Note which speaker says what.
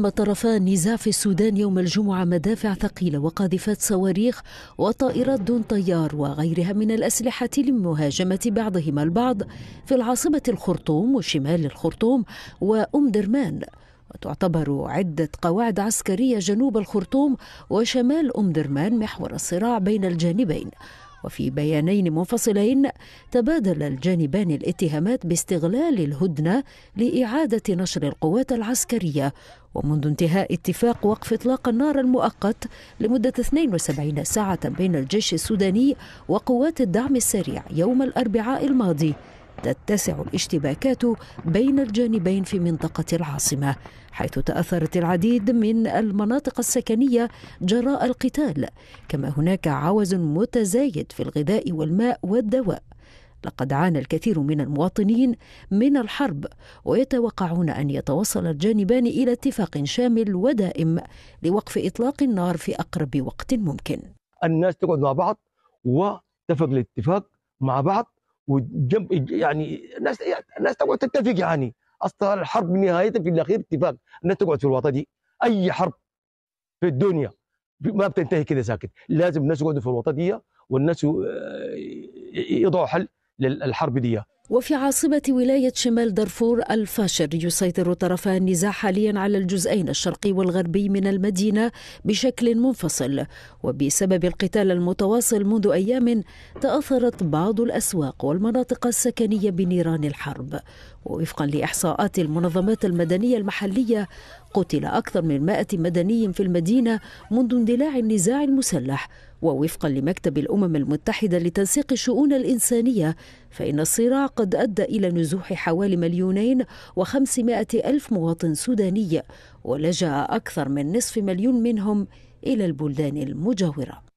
Speaker 1: تم طرفا نزاع في السودان يوم الجمعة مدافع ثقيلة وقاذفات صواريخ وطائرات دون طيار وغيرها من الأسلحة لمهاجمة بعضهما البعض في العاصمة الخرطوم وشمال الخرطوم وأم درمان وتعتبر عدة قواعد عسكرية جنوب الخرطوم وشمال أم درمان محور الصراع بين الجانبين وفي بيانين منفصلين تبادل الجانبان الاتهامات باستغلال الهدنه لاعاده نشر القوات العسكريه ومنذ انتهاء اتفاق وقف اطلاق النار المؤقت لمده 72 ساعه بين الجيش السوداني وقوات الدعم السريع يوم الاربعاء الماضي تتسع الاشتباكات بين الجانبين في منطقة العاصمة حيث تأثرت العديد من المناطق السكنية جراء القتال كما هناك عوز متزايد في الغذاء والماء والدواء لقد عانى الكثير من المواطنين من الحرب ويتوقعون ان يتوصل الجانبان الى اتفاق شامل ودائم لوقف اطلاق النار في اقرب وقت ممكن. الناس
Speaker 2: تقعد مع بعض وتفق الاتفاق مع بعض وجنب يعني الناس الناس تقعد تتفق يعني اصلا الحرب نهايه في الاخير اتفاق الناس تقعد في الوطن دي اي حرب في الدنيا ما بتنتهي كده ساكت لازم الناس يقعدوا في الوطنيه والناس آه، يضعوا حل للحرب دي
Speaker 1: وفي عاصمة ولاية شمال دارفور الفاشر يسيطر طرفا النزاع حاليا على الجزئين الشرقي والغربي من المدينة بشكل منفصل وبسبب القتال المتواصل منذ أيام تأثرت بعض الأسواق والمناطق السكنية بنيران الحرب ووفقا لإحصاءات المنظمات المدنية المحلية قتل أكثر من مائة مدني في المدينة منذ اندلاع النزاع المسلح ووفقا لمكتب الامم المتحده لتنسيق الشؤون الانسانيه فان الصراع قد ادى الى نزوح حوالي مليونين وخمسمائه الف مواطن سوداني ولجا اكثر من نصف مليون منهم الى البلدان المجاوره